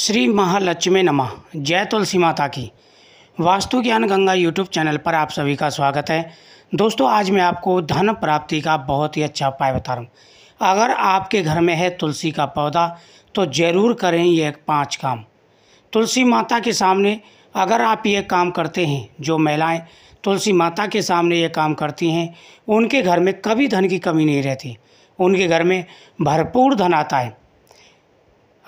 श्री महालक्ष्मी नमः जय तुलसी माता की वास्तु ज्ञान गंगा यूट्यूब चैनल पर आप सभी का स्वागत है दोस्तों आज मैं आपको धन प्राप्ति का बहुत ही अच्छा उपाय बता रहा हूँ अगर आपके घर में है तुलसी का पौधा तो ज़रूर करें यह पाँच काम तुलसी माता के सामने अगर आप ये काम करते हैं जो महिलाएँ तुलसी माता के सामने ये काम करती हैं उनके घर में कभी धन की कमी नहीं रहती उनके घर में भरपूर धन आता है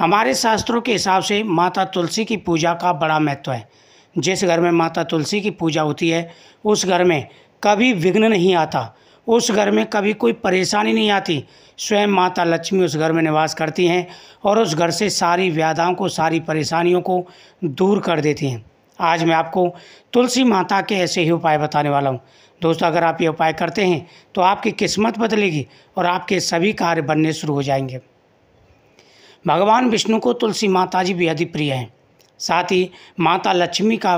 हमारे शास्त्रों के हिसाब से माता तुलसी की पूजा का बड़ा महत्व है जिस घर में माता तुलसी की पूजा होती है उस घर में कभी विघ्न नहीं आता उस घर में कभी कोई परेशानी नहीं आती स्वयं माता लक्ष्मी उस घर में निवास करती हैं और उस घर से सारी व्याधाओं को सारी परेशानियों को दूर कर देती हैं आज मैं आपको तुलसी माता के ऐसे ही उपाय बताने वाला हूँ दोस्तों अगर आप ये उपाय करते हैं तो आपकी किस्मत बदलेगी और आपके सभी कार्य बनने शुरू हो जाएंगे भगवान विष्णु को तुलसी माता जी बेहद ही प्रिय हैं साथ ही माता लक्ष्मी का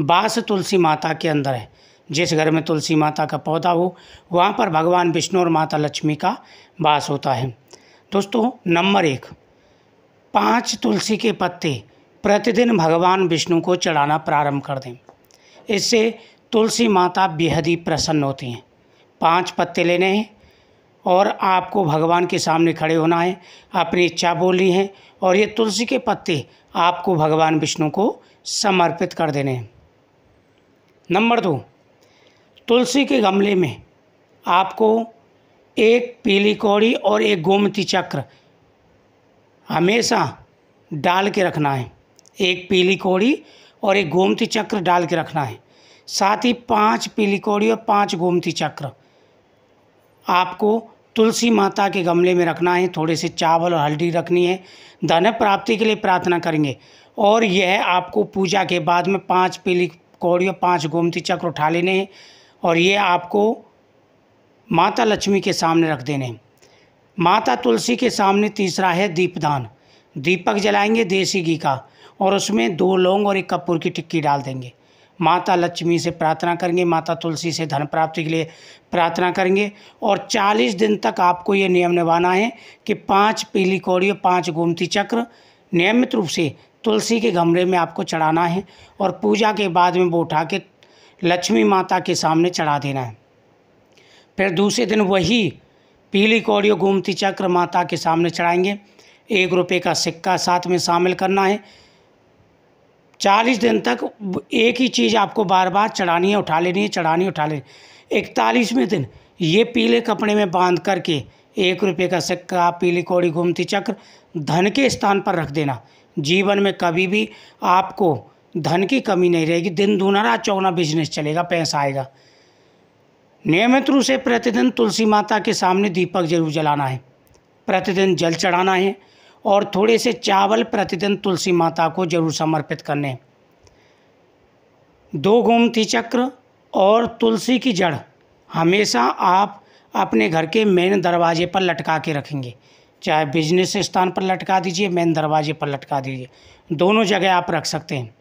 वास तुलसी माता के अंदर है जिस घर में तुलसी माता का पौधा हो वहाँ पर भगवान विष्णु और माता लक्ष्मी का वास होता है दोस्तों नंबर एक पाँच तुलसी के पत्ते प्रतिदिन भगवान विष्णु को चढ़ाना प्रारंभ कर दें इससे तुलसी माता बेहद ही प्रसन्न होती हैं पांच पत्ते लेने हैं और आपको भगवान के सामने खड़े होना है अपनी इच्छा बोलनी है और ये तुलसी के पत्ते आपको भगवान विष्णु को समर्पित कर देने हैं नंबर दो तुलसी के गमले में आपको एक पीली कौड़ी और एक गोमती चक्र हमेशा डाल के रखना है एक पीली कौड़ी और एक गोमती चक्र डाल के रखना है साथ ही पांच पीली कौड़ी और पांच गोमती चक्र आपको तुलसी माता के गमले में रखना है थोड़े से चावल और हल्दी रखनी है धन प्राप्ति के लिए प्रार्थना करेंगे और यह आपको पूजा के बाद में पांच पीली कौड़ी और पाँच गोमती चक्र उठा लेने हैं और ये आपको माता लक्ष्मी के सामने रख देने हैं माता तुलसी के सामने तीसरा है दीपदान दीपक जलाएंगे देसी घी का और उसमें दो लौंग और एक कपूर की टिक्की डाल देंगे माता लक्ष्मी से प्रार्थना करेंगे माता तुलसी से धन प्राप्ति के लिए प्रार्थना करेंगे और 40 दिन तक आपको ये नियम निभाना है कि पांच पीली कौड़ी और पाँच गोमती चक्र नियमित रूप से तुलसी के गमले में आपको चढ़ाना है और पूजा के बाद में वो उठा के लक्ष्मी माता के सामने चढ़ा देना है फिर दूसरे दिन वही पीली कौड़ी और गोमती चक्र माता के सामने चढ़ाएंगे एक रुपये का सिक्का साथ में शामिल करना है चालीस दिन तक एक ही चीज़ आपको बार बार चढ़ानी है उठा लेनी है चढ़ानी उठा लेनी इकतालीसवें दिन ये पीले कपड़े में बांध करके एक रुपये का सिक्का पीली कौड़ी घूमती चक्र धन के स्थान पर रख देना जीवन में कभी भी आपको धन की कमी नहीं रहेगी दिन दूना रात चौगना बिजनेस चलेगा पैसा आएगा नियमित रूप से प्रतिदिन तुलसी माता के सामने दीपक जरूर जलाना है प्रतिदिन जल चढ़ाना है और थोड़े से चावल प्रतिदिन तुलसी माता को जरूर समर्पित करने दो गोमती चक्र और तुलसी की जड़ हमेशा आप अपने घर के मेन दरवाजे पर लटका के रखेंगे चाहे बिजनेस स्थान पर लटका दीजिए मेन दरवाजे पर लटका दीजिए दोनों जगह आप रख सकते हैं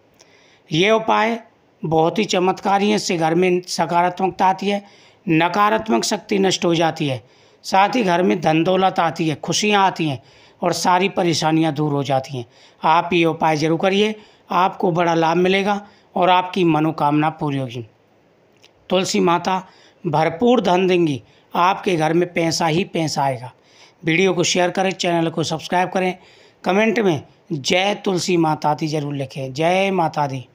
ये उपाय बहुत ही चमत्कारी है इससे घर में सकारात्मकता आती है नकारात्मक शक्ति नष्ट हो जाती है साथ ही घर में धन दौलत आती है खुशियाँ आती हैं और सारी परेशानियां दूर हो जाती हैं आप ये उपाय ज़रूर करिए आपको बड़ा लाभ मिलेगा और आपकी मनोकामना पूरी होगी तुलसी माता भरपूर धन देंगी आपके घर में पैसा ही पैसा आएगा वीडियो को शेयर करें चैनल को सब्सक्राइब करें कमेंट में जय तुलसी माता दी जरूर लिखें जय माता दी